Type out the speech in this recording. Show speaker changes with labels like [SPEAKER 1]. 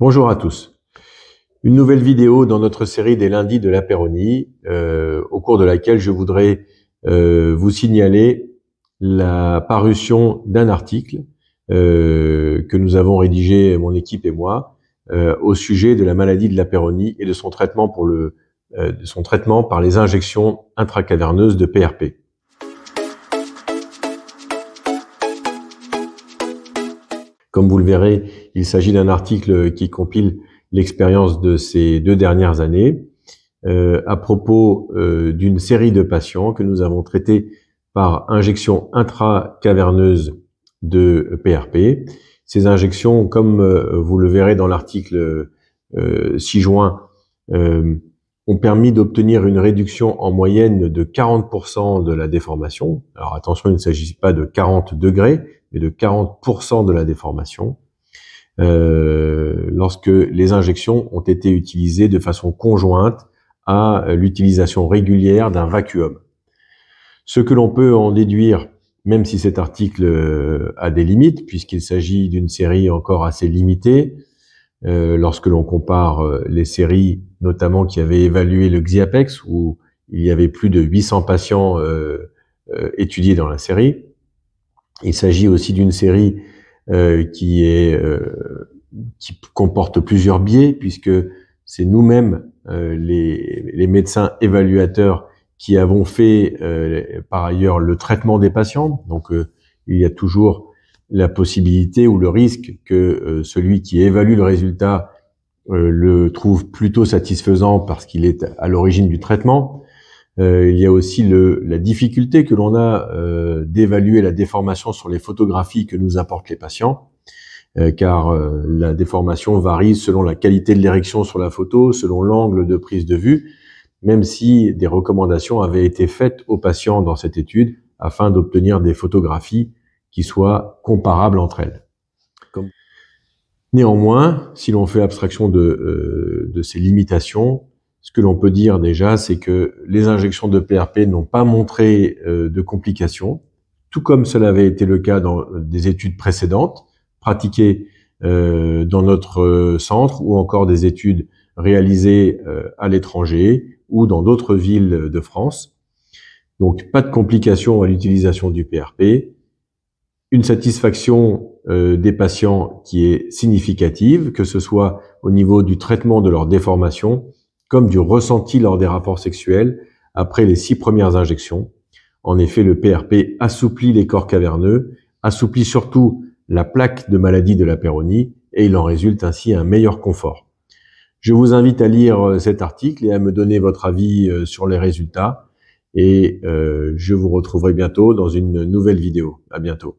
[SPEAKER 1] Bonjour à tous. Une nouvelle vidéo dans notre série des lundis de la euh, au cours de laquelle je voudrais euh, vous signaler la parution d'un article euh, que nous avons rédigé, mon équipe et moi, au sujet de la maladie de l'apéronie et de son traitement, pour de son traitement par les injections intracaverneuses de PRP. Comme vous le verrez, il s'agit d'un article qui compile l'expérience de ces deux dernières années euh, à propos euh, d'une série de patients que nous avons traités par injection intracaverneuse de PRP. Ces injections, comme euh, vous le verrez dans l'article 6 juin, ont permis d'obtenir une réduction en moyenne de 40% de la déformation. Alors attention, il ne s'agit pas de 40 degrés, et de 40% de la déformation, euh, lorsque les injections ont été utilisées de façon conjointe à l'utilisation régulière d'un vacuum. Ce que l'on peut en déduire, même si cet article euh, a des limites, puisqu'il s'agit d'une série encore assez limitée, euh, lorsque l'on compare les séries notamment qui avaient évalué le Xiapex, où il y avait plus de 800 patients étudiés dans la série, il s'agit aussi d'une série euh, qui est euh, qui comporte plusieurs biais puisque c'est nous-mêmes euh, les, les, médecins évaluateurs qui avons fait par ailleurs le traitement des patients. Donc il y a toujours la possibilité ou le risque que celui qui évalue le résultat le trouve plutôt satisfaisant parce qu'il est à l'origine du traitement. Euh, il y a aussi la difficulté que l'on a euh, d'évaluer la déformation sur les photographies que nous apportent les patients, euh, car la déformation varie selon la qualité de l'érection sur la photo, selon l'angle de prise de vue, même si des recommandations avaient été faites aux patients dans cette étude afin d'obtenir des photographies qui soient comparables entre elles. Néanmoins, si l'on fait abstraction de ces limitations, ce que l'on peut dire déjà, c'est que les injections de PRP n'ont pas montré euh, de complications, tout comme cela avait été le cas dans des études précédentes pratiquées euh, dans notre euh, centre ou encore des études réalisées à l'étranger ou dans d'autres villes de France. Donc pas de complications à l'utilisation du PRP, une satisfaction des patients qui est significative, que ce soit au niveau du traitement de leur déformation comme du ressenti lors des rapports sexuels après les six premières injections. En effet, le PRP assouplit les corps caverneux, assouplit surtout la plaque de maladie de la péronie et il en résulte ainsi un meilleur confort. Je vous invite à lire euh, cet article et à me donner votre avis euh, sur les résultats et euh, je vous retrouverai bientôt dans une nouvelle vidéo. À bientôt.